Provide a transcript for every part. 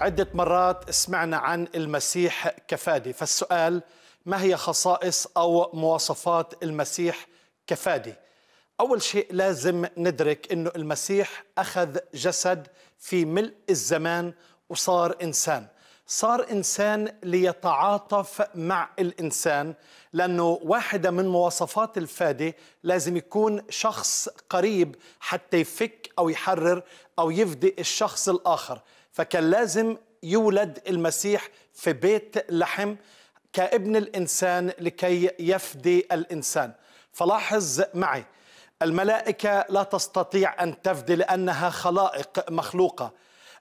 عدة مرات سمعنا عن المسيح كفادي فالسؤال ما هي خصائص أو مواصفات المسيح كفادي أول شيء لازم ندرك أنه المسيح أخذ جسد في ملء الزمان وصار إنسان صار إنسان ليتعاطف مع الإنسان لأنه واحدة من مواصفات الفادي لازم يكون شخص قريب حتى يفك أو يحرر أو يفدي الشخص الآخر فكان لازم يولد المسيح في بيت لحم كابن الإنسان لكي يفدي الإنسان فلاحظ معي الملائكة لا تستطيع أن تفدي لأنها خلائق مخلوقة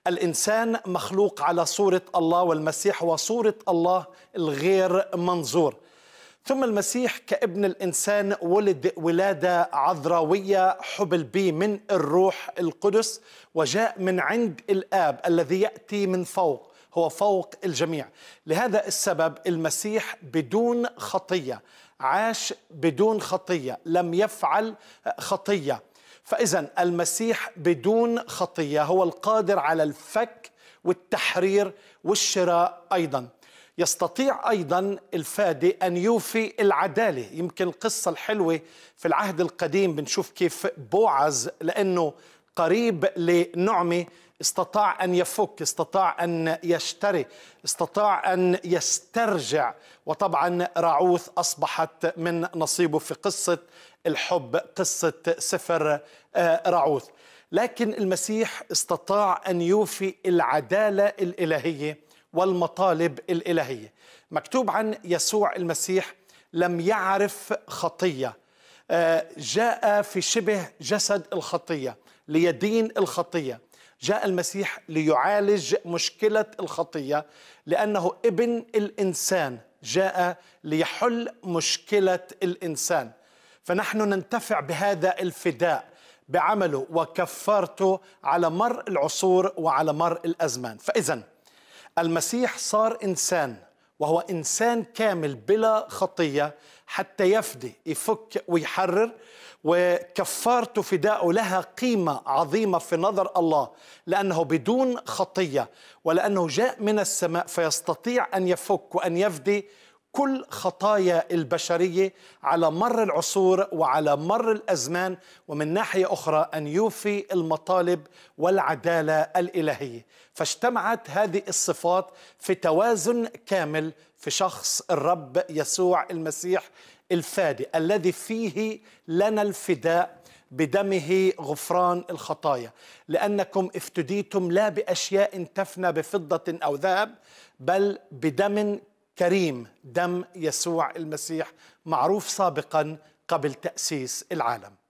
الانسان مخلوق على صوره الله والمسيح وصوره الله الغير منظور ثم المسيح كابن الانسان ولد ولاده عذراويه حبل به من الروح القدس وجاء من عند الاب الذي ياتي من فوق هو فوق الجميع لهذا السبب المسيح بدون خطيه عاش بدون خطيه لم يفعل خطيه فإذا المسيح بدون خطية هو القادر على الفك والتحرير والشراء أيضا يستطيع أيضا الفادي أن يوفي العدالة يمكن القصة الحلوة في العهد القديم بنشوف كيف بوعز لأنه قريب لنعمه استطاع ان يفك استطاع ان يشتري استطاع ان يسترجع وطبعا راعوث اصبحت من نصيبه في قصه الحب قصه سفر آه، راعوث لكن المسيح استطاع ان يوفي العداله الالهيه والمطالب الالهيه مكتوب عن يسوع المسيح لم يعرف خطيه جاء في شبه جسد الخطية ليدين الخطية جاء المسيح ليعالج مشكلة الخطية لأنه ابن الإنسان جاء ليحل مشكلة الإنسان فنحن ننتفع بهذا الفداء بعمله وكفارته على مر العصور وعلى مر الأزمان فإذا المسيح صار إنسان وهو إنسان كامل بلا خطية حتى يفدي يفك ويحرر وكفارته فداؤه لها قيمة عظيمة في نظر الله لأنه بدون خطية ولأنه جاء من السماء فيستطيع أن يفك وأن يفدي كل خطايا البشريه على مر العصور وعلى مر الازمان ومن ناحيه اخرى ان يوفي المطالب والعداله الالهيه فاجتمعت هذه الصفات في توازن كامل في شخص الرب يسوع المسيح الفادي الذي فيه لنا الفداء بدمه غفران الخطايا لانكم افتديتم لا باشياء تفنى بفضه او ذهب بل بدم كريم دم يسوع المسيح معروف سابقا قبل تأسيس العالم